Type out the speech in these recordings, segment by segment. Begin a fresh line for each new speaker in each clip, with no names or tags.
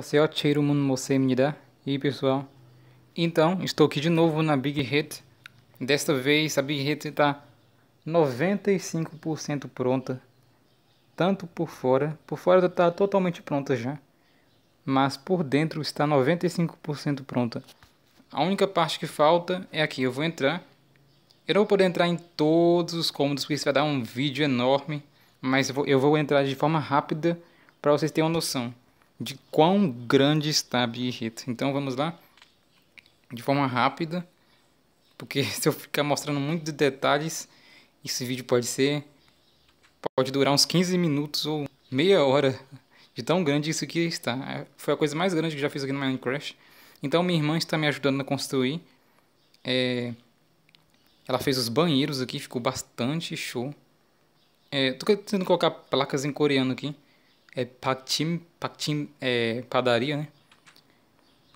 E aí pessoal, então estou aqui de novo na Big Hit. Desta vez a Big Hit está 95% pronta, tanto por fora, por fora está totalmente pronta já, mas por dentro está 95% pronta. A única parte que falta é aqui, eu vou entrar. Eu não vou poder entrar em todos os cômodos, porque isso vai dar um vídeo enorme, mas eu vou entrar de forma rápida para vocês terem uma noção de quão grande está a birreta. Então vamos lá, de forma rápida, porque se eu ficar mostrando muitos detalhes, esse vídeo pode ser, pode durar uns 15 minutos ou meia hora de tão grande isso que está. É, foi a coisa mais grande que já fiz aqui no Minecraft. Então minha irmã está me ajudando a construir. É... Ela fez os banheiros aqui, ficou bastante show. É... Tô tentando colocar placas em coreano aqui é, Pactim, Pactim é, Padaria, né?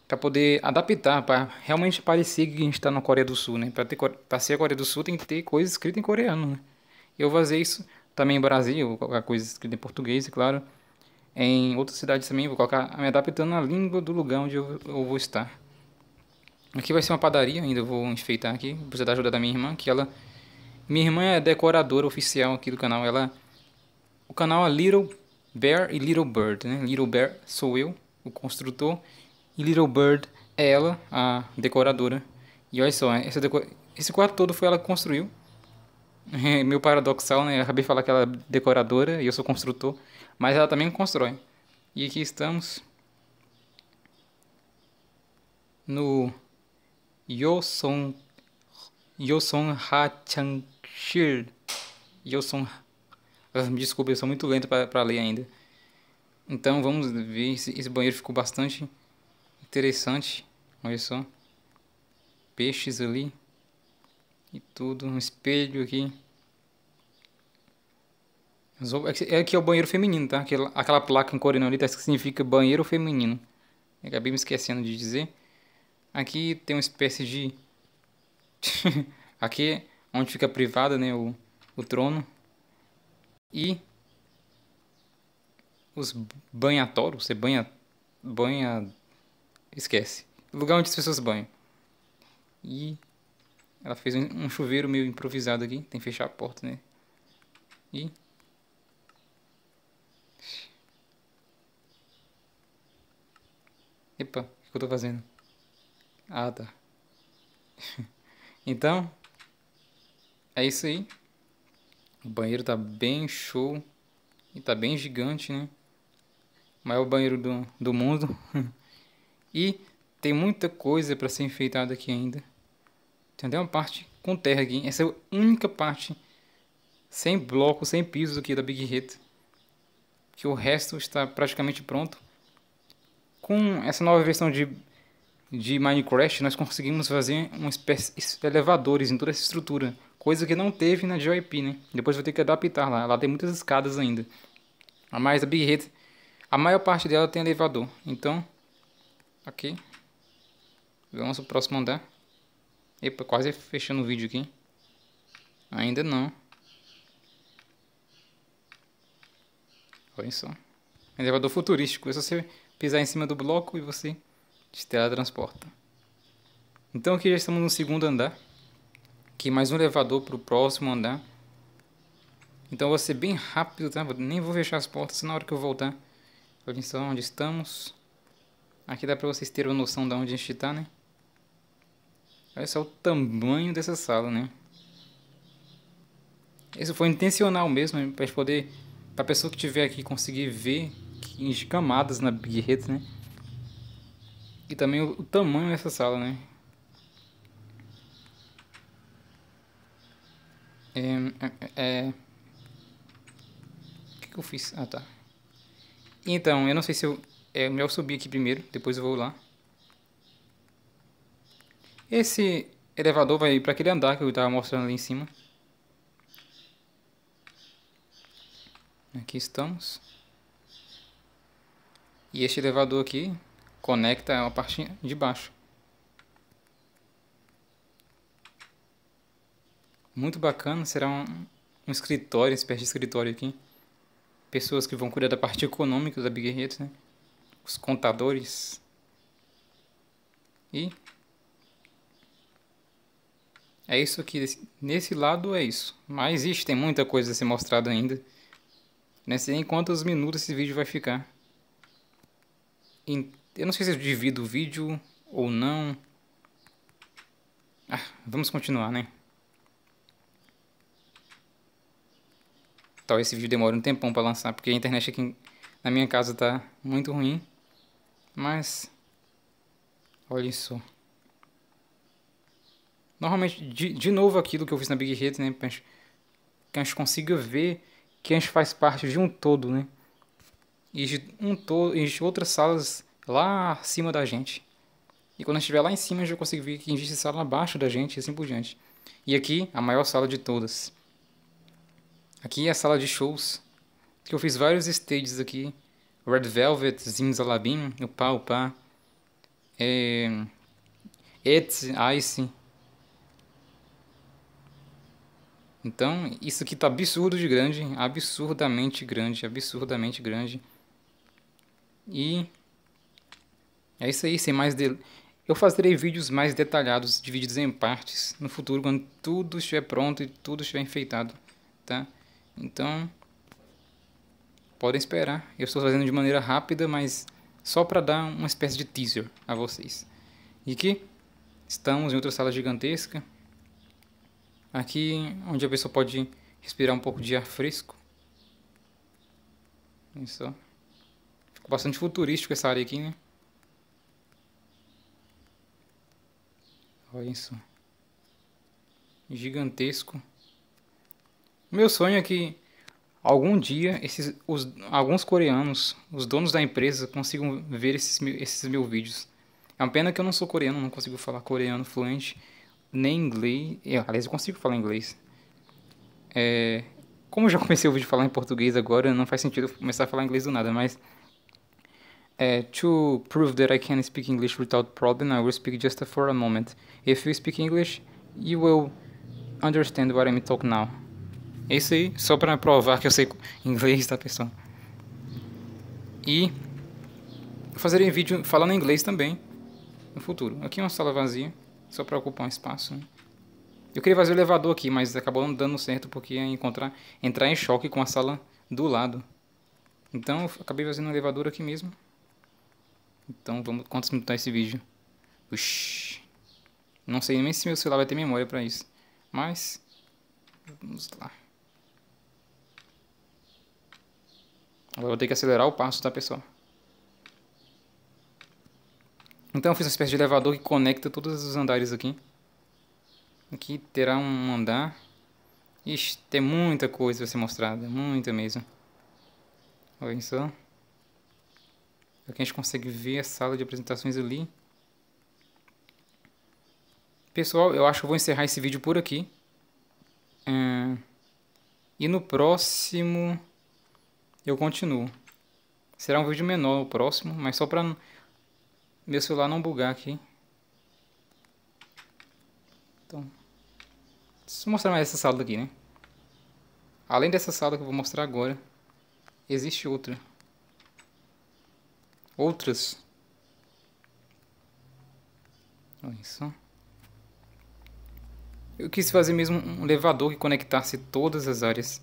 Para poder adaptar, para realmente parecer que a gente está na Coreia do Sul, né? Para ser a Coreia do Sul tem que ter coisa escrita em coreano, né? Eu fazer isso também no Brasil, colocar coisa escrita em português, é claro. Em outras cidades também vou colocar, me adaptando à língua do lugar onde eu, eu vou estar. Aqui vai ser uma padaria, ainda vou enfeitar aqui. Precisa da ajuda da minha irmã, que ela... Minha irmã é decoradora oficial aqui do canal. Ela... O canal é Little Bear e Little Bird, né? Little Bear sou eu, o construtor, e Little Bird é ela, a decoradora. E olha só, essa decor... esse quadro todo foi ela que construiu. É meio paradoxal, né? Eu acabei de falar que ela é decoradora e eu sou construtor, mas ela também constrói. E aqui estamos no Yosong Yosong Hachangshir Yosong ah, me desculpe, eu sou muito lento para ler ainda. Então vamos ver, esse, esse banheiro ficou bastante interessante. Olha só. Peixes ali. E tudo, um espelho aqui. É aqui é, é o banheiro feminino, tá? Aquela, aquela placa em coreano ali tá, que significa banheiro feminino. Eu acabei me esquecendo de dizer. Aqui tem uma espécie de... aqui é onde fica privada, né? O, o trono. E os banhatoros, você banha. banha. esquece. O lugar onde as pessoas banham. E ela fez um chuveiro meio improvisado aqui. Tem que fechar a porta, né? E. Epa, o que eu tô fazendo? Ah, tá. então. É isso aí. O banheiro tá bem show. E tá bem gigante, né? O maior banheiro do, do mundo. e tem muita coisa para ser enfeitada aqui ainda. Tem até uma parte com terra aqui. Essa é a única parte sem bloco, sem piso aqui da Big Hit. Que o resto está praticamente pronto. Com essa nova versão de, de Minecraft, nós conseguimos fazer uma espécie de elevadores em toda essa estrutura. Coisa que não teve na JYP, né? Depois vou ter que adaptar lá. Lá tem muitas escadas ainda. Mas a Big Hit, a maior parte dela tem elevador. Então, aqui. Vamos pro próximo andar. Epa, quase fechando o vídeo aqui. Ainda não. Olha só. Elevador futurístico. É só você pisar em cima do bloco e você se teletransporta. Então aqui já estamos no segundo andar aqui mais um elevador para o próximo andar. Então vou ser bem rápido, tá? Nem vou fechar as portas, na hora que eu voltar. Olha só onde estamos. Aqui dá para vocês terem uma noção de onde a gente está, né? Olha só o tamanho dessa sala, né? Isso foi intencional mesmo, né? para poder... Pra pessoa que estiver aqui conseguir ver em camadas na birreta, né? E também o, o tamanho dessa sala, né? É, é, é... O que, eu fiz? Ah, tá. Então, eu não sei se eu... É melhor subir aqui primeiro, depois eu vou lá. Esse elevador vai para aquele andar que eu estava mostrando ali em cima. Aqui estamos. E este elevador aqui conecta a parte de baixo. Muito bacana, será um, um escritório, uma espécie de escritório aqui. Pessoas que vão cuidar da parte econômica da Big né? Os contadores. E é isso aqui. Nesse lado é isso. Mas existe, tem muita coisa a ser mostrada ainda. Não sei em quantos minutos esse vídeo vai ficar. Eu não sei se eu divido o vídeo ou não. Ah, vamos continuar, né? Talvez esse vídeo demore um tempão para lançar, porque a internet aqui na minha casa tá muito ruim. Mas, olha isso. Normalmente, de, de novo aquilo que eu fiz na Big Hit, né? Que a gente consiga ver que a gente faz parte de um todo, né? E de, um todo, e de outras salas lá acima da gente. E quando a gente estiver lá em cima, a gente vai conseguir ver que existe sala abaixo da gente e assim por diante. E aqui, a maior sala de todas. Aqui é a sala de shows, que eu fiz vários stages aqui. Red Velvet, Zimzalabim, Upá Upá, é... It's Ice. Então, isso aqui tá absurdo de grande, absurdamente grande, absurdamente grande. E é isso aí, sem mais de... Eu farei vídeos mais detalhados, divididos em partes, no futuro, quando tudo estiver pronto e tudo estiver enfeitado, tá? Então, podem esperar. Eu estou fazendo de maneira rápida, mas só para dar uma espécie de teaser a vocês. E que estamos em outra sala gigantesca. Aqui onde a pessoa pode respirar um pouco de ar fresco. Isso. Ficou bastante futurístico essa área aqui, né? Olha isso. Gigantesco. Meu sonho é que algum dia esses, os, alguns coreanos, os donos da empresa, consigam ver esses, esses meus vídeos. É uma pena que eu não sou coreano, não consigo falar coreano fluente, nem inglês. aliás, eu consigo falar inglês. É, como eu já comecei o vídeo falar em português agora, não faz sentido começar a falar inglês do nada, mas... É, to prove that I can speak English without problem, I will speak just for a moment. If you speak English, you will understand what I'm talking now. É isso aí, só para provar que eu sei inglês, tá pessoal? E fazerem vídeo falando inglês também no futuro. Aqui é uma sala vazia, só para ocupar um espaço. Né? Eu queria fazer o elevador aqui, mas acabou não dando certo porque ia encontrar, entrar em choque com a sala do lado. Então eu acabei fazendo um elevador aqui mesmo. Então vamos quantos minutos tá esse vídeo? Ush. Não sei nem se meu celular vai ter memória para isso. Mas vamos lá. Agora vou ter que acelerar o passo, tá, pessoal? Então eu fiz uma espécie de elevador que conecta todos os andares aqui. Aqui terá um andar. Ixi, tem muita coisa pra ser mostrada, muita mesmo. Olha só. Aqui a gente consegue ver a sala de apresentações ali. Pessoal, eu acho que eu vou encerrar esse vídeo por aqui. Hum, e no próximo eu continuo. Será um vídeo menor o próximo, mas só para meu celular não bugar aqui. Então, deixa eu mostrar mais essa sala daqui, né? Além dessa sala que eu vou mostrar agora, existe outra. Outras. Olha isso. Eu quis fazer mesmo um elevador que conectasse todas as áreas.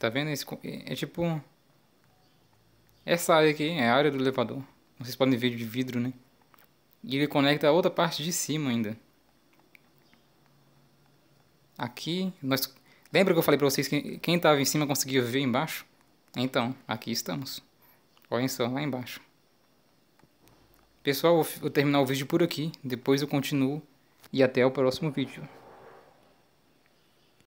Tá vendo? Esse, é, é tipo... Essa área aqui é a área do elevador. vocês podem ver de vidro, né? E ele conecta a outra parte de cima ainda. Aqui, nós... Lembra que eu falei pra vocês que quem tava em cima conseguia ver embaixo? Então, aqui estamos. Olhem só, lá embaixo. Pessoal, vou terminar o vídeo por aqui. Depois eu continuo. E até o próximo vídeo.